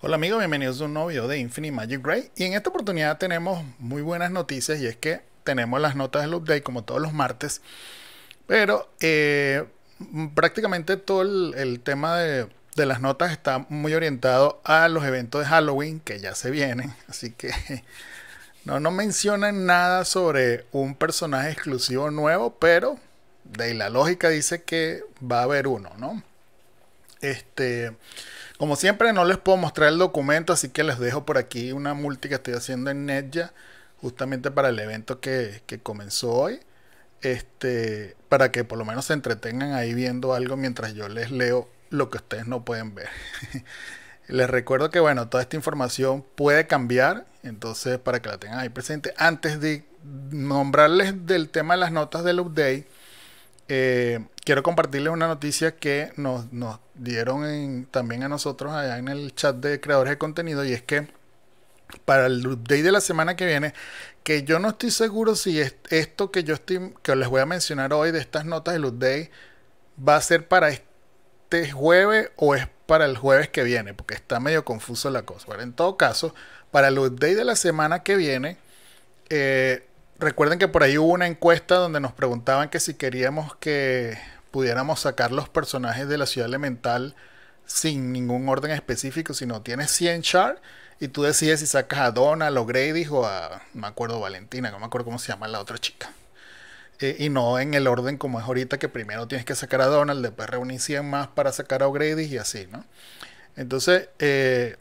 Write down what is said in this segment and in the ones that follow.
Hola amigos, bienvenidos a un nuevo video de Infinity Magic Ray y en esta oportunidad tenemos muy buenas noticias y es que tenemos las notas del update como todos los martes pero eh, prácticamente todo el, tema de, las notas está muy orientado a los eventos de Halloween que ya se vienen así que no no mencionan nada sobre un personaje exclusivo nuevo pero de la lógica dice que va a haber uno, ¿no? Este... Como siempre, no les puedo mostrar el documento, así que les dejo por aquí una multi que estoy haciendo en Netja, justamente para el evento que, que comenzó hoy. Este, para que por lo menos se entretengan ahí viendo algo mientras yo les leo lo que ustedes no pueden ver. les recuerdo que bueno, toda esta información puede cambiar, entonces para que la tengan ahí presente. Antes de nombrarles del tema de las notas del update, eh, quiero compartirles una noticia que nos, dieron también a nosotros allá en el chat de creadores de contenido y es que para el update de la semana que viene, que yo no estoy seguro si esto que yo estoy, que les voy a mencionar hoy de estas notas del update va a ser para este jueves o es para el jueves que viene, porque está medio confuso la cosa. en todo caso, para el update de la semana que viene, eh, Recuerden que por ahí hubo una encuesta donde nos preguntaban que si queríamos que pudiéramos sacar los personajes de la ciudad elemental sin ningún orden específico, sino tienes 100 char y tú decides si sacas a Donald, a o a, me acuerdo, Valentina, no me acuerdo cómo se llama la otra chica. Eh, y no en el orden como es ahorita, que primero tienes que sacar a Donald, después reunir 100 más para sacar a O'Grady y así, ¿no? Entonces, eh,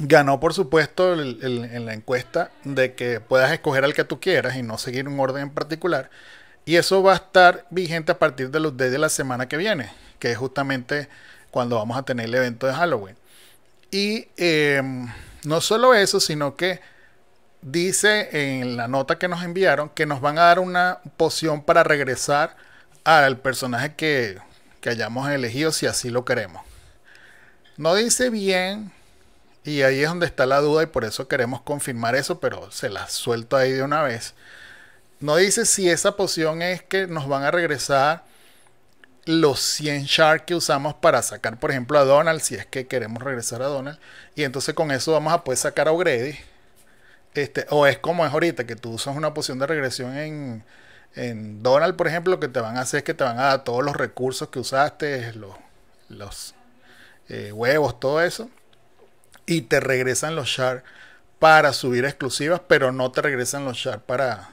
Ganó, por supuesto, en la encuesta de que puedas escoger al que tú quieras y no seguir un orden en particular. Y eso va a estar vigente a partir de los días de la semana que viene, que es justamente cuando vamos a tener el evento de Halloween. Y em, no solo eso, sino que dice en la nota que nos enviaron que nos van a dar una poción para regresar al personaje que, que hayamos elegido si así lo queremos. No dice bien y ahí es donde está la duda y por eso queremos confirmar eso, pero se la suelto ahí de una vez. No dice si esa poción es que nos van a regresar los 100 shards que usamos para sacar, por ejemplo, a Donald, si es que queremos regresar a Donald. Y entonces con eso vamos a poder sacar a O'Grady. Este, o es como es ahorita, que tú usas una poción de regresión en, en Donald, por ejemplo, lo que te van a hacer es que te van a dar todos los recursos que usaste, los, los eh, huevos, todo eso y te regresan los shards para subir exclusivas, pero no te regresan los shards para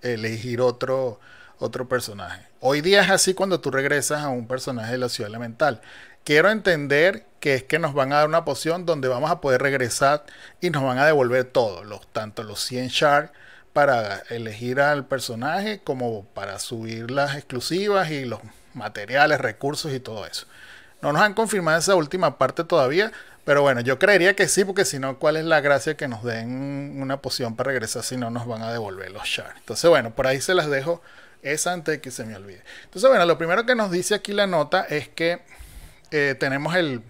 elegir otro, otro personaje. Hoy día es así cuando tú regresas a un personaje de la ciudad elemental. Quiero entender que es que nos van a dar una poción donde vamos a poder regresar y nos van a devolver todo, los, tanto los 100 shards para elegir al personaje como para subir las exclusivas y los materiales, recursos y todo eso. No nos han confirmado esa última parte todavía, pero bueno, yo creería que sí, porque si no, ¿cuál es la gracia que nos den una poción para regresar si no nos van a devolver los shards? Entonces, bueno, por ahí se las dejo esa antes de que se me olvide. Entonces, bueno, lo primero que nos dice aquí la nota es que eh, tenemos el,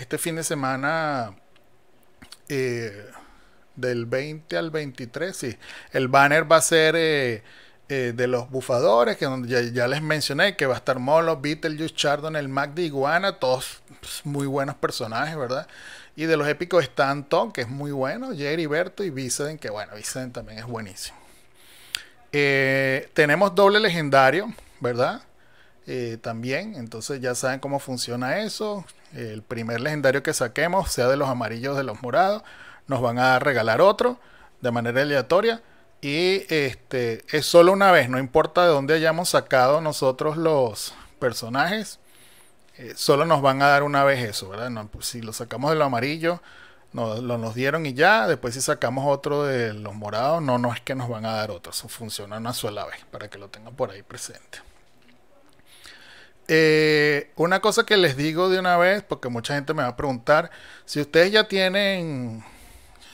este fin de semana eh, del 20 al 23, sí. El banner va a ser... Eh, eh, de los bufadores, que ya, les mencioné, que va a estar Molo, Beetlejuice, Chardon, el Mac de Iguana, todos pues, muy buenos personajes, ¿verdad? Y de los épicos está Anton, que es muy bueno, Jerry Berto y Vicen, que bueno, Vicen también es buenísimo. Eh, tenemos doble legendario, ¿verdad? Eh, también, entonces ya saben cómo funciona eso. El primer legendario que saquemos, sea de los amarillos de los morados, nos van a regalar otro de manera aleatoria. Y este, es solo una vez, no importa de dónde hayamos sacado nosotros los personajes, eh, solo nos van a dar una vez eso, ¿verdad? Pues, si lo sacamos de lo amarillo, lo nos dieron y ya, después si sacamos otro de los morados, no, no es que nos van a dar otro, eso funciona una sola vez, para que lo tengan por ahí presente. Eh, una cosa que les digo de una vez, porque mucha gente me va a preguntar, si ustedes ya tienen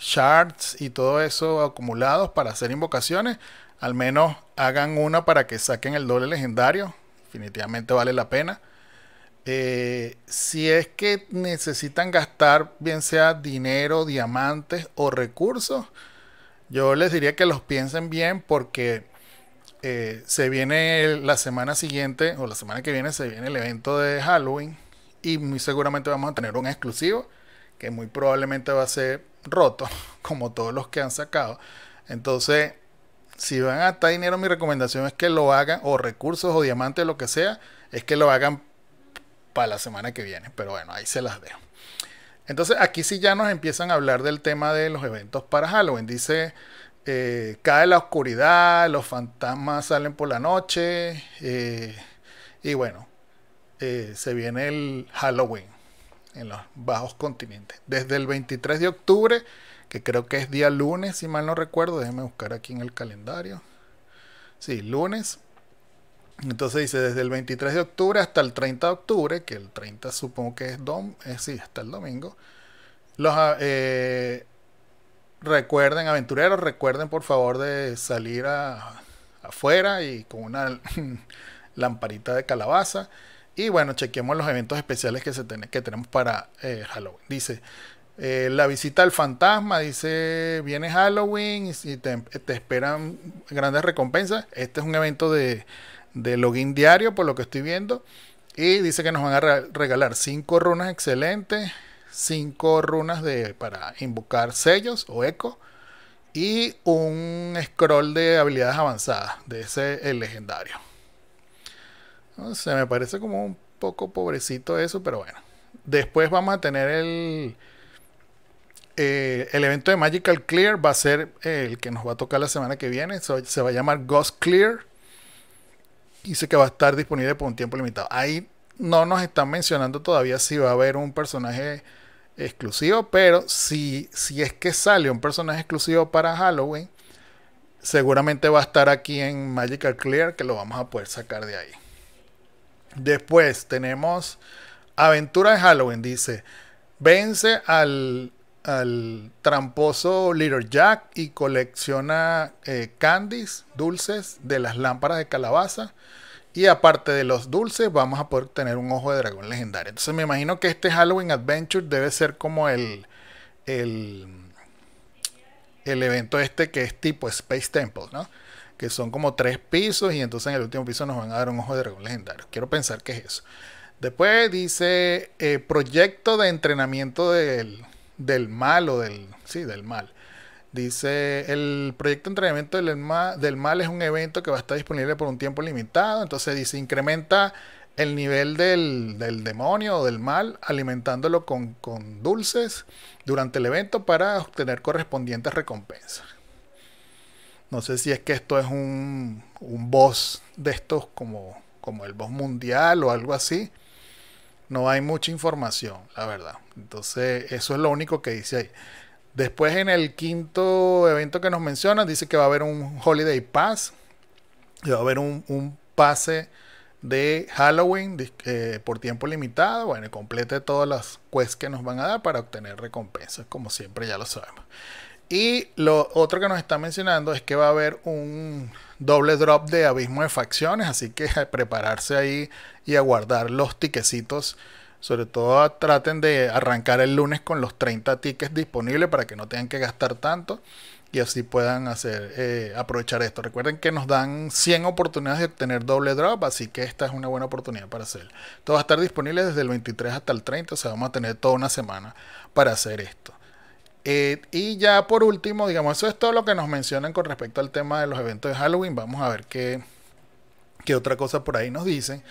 shards y todo eso acumulados para hacer invocaciones, al menos hagan una para que saquen el doble legendario. Definitivamente vale la pena. Eh, si es que necesitan gastar, bien sea dinero, diamantes o recursos, yo les diría que los piensen bien porque eh, se viene la semana siguiente o la semana que viene se viene el evento de Halloween y muy seguramente vamos a tener un exclusivo que muy probablemente va a ser roto, como todos los que han sacado. Entonces, si van a gastar dinero, mi recomendación es que lo hagan, o recursos, o diamantes, lo que sea, es que lo hagan para la semana que viene. Pero bueno, ahí se las dejo. Entonces, aquí sí ya nos empiezan a hablar del tema de los eventos para Halloween. Dice, eh, cae la oscuridad, los fantasmas salen por la noche, eh, y bueno, eh, se viene el Halloween en los bajos continentes. Desde el 23 de octubre, que creo que es día lunes, si mal no recuerdo, déjenme buscar aquí en el calendario. Sí, lunes. Entonces dice desde el 23 de octubre hasta el 30 de octubre, que el 30 supongo que es dom, eh, sí, hasta el domingo. Los ah, eh, recuerden, aventureros, recuerden por favor de salir a, afuera y con una lamparita de calabaza y bueno, chequemos los eventos especiales que, que tenemos para eh, Halloween. Dice, eh, la visita al fantasma, dice, viene Halloween y te, esperan grandes recompensas. Este es un evento de, login diario, por lo que estoy viendo. Y dice que nos van a regalar cinco runas excelentes, cinco runas para invocar sellos o eco y un scroll de habilidades avanzadas de ese legendario se me parece como un poco pobrecito eso, pero bueno. Después vamos a tener el, eh, el evento de Magical Clear va a ser eh, el que nos va a tocar la semana que viene. se va a llamar Ghost Clear. Dice que va a estar disponible por un tiempo limitado. Ahí no nos están mencionando todavía si va a haber un personaje exclusivo, pero si, si es que sale un personaje exclusivo para Halloween, seguramente va a estar aquí en Magical Clear que lo vamos a poder sacar de ahí. Después tenemos Aventura de Halloween, dice. Vence al, tramposo Little Jack y colecciona eh, candies, dulces de las lámparas de calabaza. Y aparte de los dulces, vamos a poder tener un ojo de dragón legendario. Entonces me imagino que este Halloween Adventure debe ser como el, el, el evento este que es tipo Space Temple, ¿no? que son como tres pisos y entonces en el último piso nos van a dar un ojo de dragón legendario. Quiero pensar que es eso. Después dice eh, proyecto de entrenamiento del, mal o del... Sí, del mal. Dice, el proyecto de entrenamiento del mal, del mal es un evento que va a estar disponible por un tiempo limitado. Entonces dice, incrementa el nivel del, demonio o del mal, alimentándolo con, dulces durante el evento para obtener correspondientes recompensas. No sé si es que esto es un, un boss de estos como, como el boss mundial o algo así. No hay mucha información, la verdad. Entonces, eso es lo único que dice ahí. Después, en el quinto evento que nos mencionan, dice que va a haber un Holiday Pass. Y va a haber un, pase de Halloween eh, por tiempo limitado. Bueno, complete todas las quests que nos van a dar para obtener recompensas, como siempre ya lo sabemos. Y lo otro que nos está mencionando es que va a haber un doble drop de abismo de facciones, así que prepararse ahí y aguardar los tiquecitos. Sobre todo traten de arrancar el lunes con los 30 tickets disponibles para que no tengan que gastar tanto y así puedan hacer eh, aprovechar esto. Recuerden que nos dan 100 oportunidades de obtener doble drop, así que esta es una buena oportunidad para hacerlo. Todo va a estar disponible desde el 23 hasta el 30, o sea, vamos a tener toda una semana para hacer esto. Eh, y ya por último, digamos, eso es todo lo que nos mencionan con respecto al tema de los eventos de Halloween. Vamos a ver qué, otra cosa por ahí nos dicen.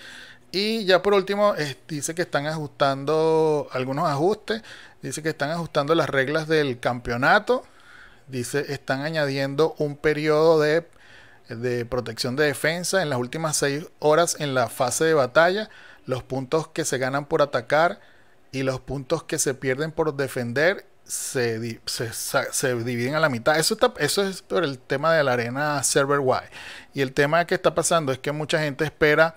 Y ya por último, dice que están ajustando algunos ajustes. Dice que están ajustando las reglas del campeonato. Dice, están añadiendo un periodo de, de protección de defensa en las últimas seis horas en la fase de batalla. Los puntos que se ganan por atacar y los puntos que se pierden por defender se, dividen a la mitad. Eso, eso es por el tema de la arena server wide Y el tema que está pasando es que mucha gente espera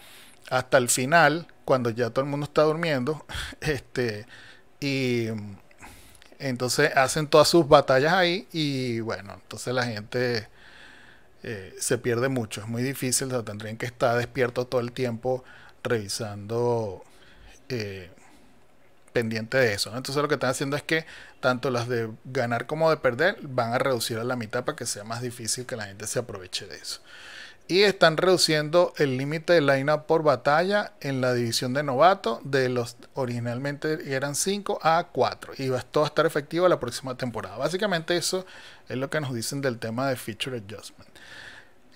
hasta el final, cuando ya todo el mundo está durmiendo, este, y entonces hacen todas sus batallas ahí y bueno, entonces la gente eh, se pierde mucho, es muy difícil, tendrían que estar despiertos todo el tiempo revisando. Eh, pendiente de eso. Entonces lo que están haciendo es que tanto las de ganar como de perder van a reducir a la mitad para que sea más difícil que la gente se aproveche de eso. Y están reduciendo el límite de lineup por batalla en la división de novato de los originalmente eran 5 a 4. Y va, a estar efectivo la próxima temporada. Básicamente eso es lo que nos dicen del tema de Feature Adjustment.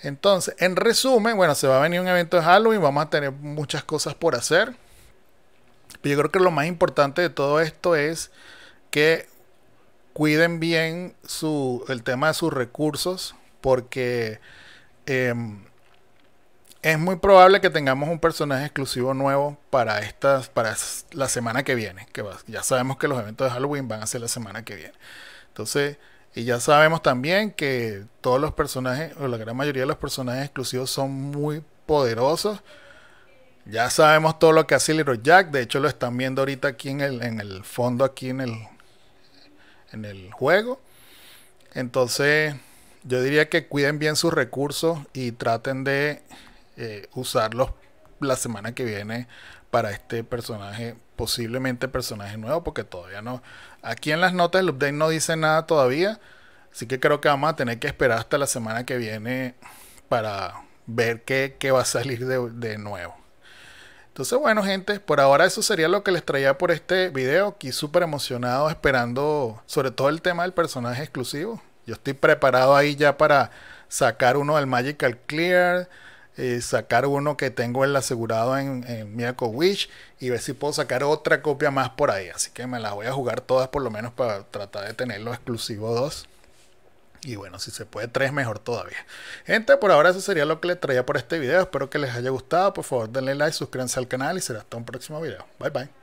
Entonces, en resumen, bueno, se va a venir un evento de Halloween, vamos a tener muchas cosas por hacer. Pero yo creo que lo más importante de todo esto es que cuiden bien su, el tema de sus recursos porque em, es muy probable que tengamos un personaje exclusivo nuevo para, estas, para la semana que viene. ya sabemos que los eventos de Halloween van a ser la semana que viene. Entonces, y ya sabemos también que todos los personajes, o la gran mayoría de los personajes exclusivos son muy poderosos ya sabemos todo lo que hace Little Jack. De hecho, lo están viendo ahorita aquí en el, en el fondo, aquí en el, en el juego. Entonces, yo diría que cuiden bien sus recursos y traten de eh, usarlos la semana que viene para este personaje, posiblemente personaje nuevo, porque todavía no. Aquí en las notas del update no dice nada todavía. Así que creo que vamos a tener que esperar hasta la semana que viene para ver qué, va a salir de nuevo. Entonces, bueno, gente, por ahora eso sería lo que les traía por este video. Aquí súper emocionado, esperando sobre todo el tema del personaje exclusivo. Yo estoy preparado ahí ya para sacar uno del Magical Clear, eh, sacar uno que tengo el asegurado en, en Wish y ver si puedo sacar otra copia más por ahí. Así que me las voy a jugar todas por lo menos para tratar de tenerlo exclusivo dos. Y bueno, si se puede tres, mejor todavía. Gente, por ahora eso sería lo que les traía por este video. Espero que les haya gustado. Por favor, denle like, suscríbanse al canal y será hasta un próximo video. Bye bye.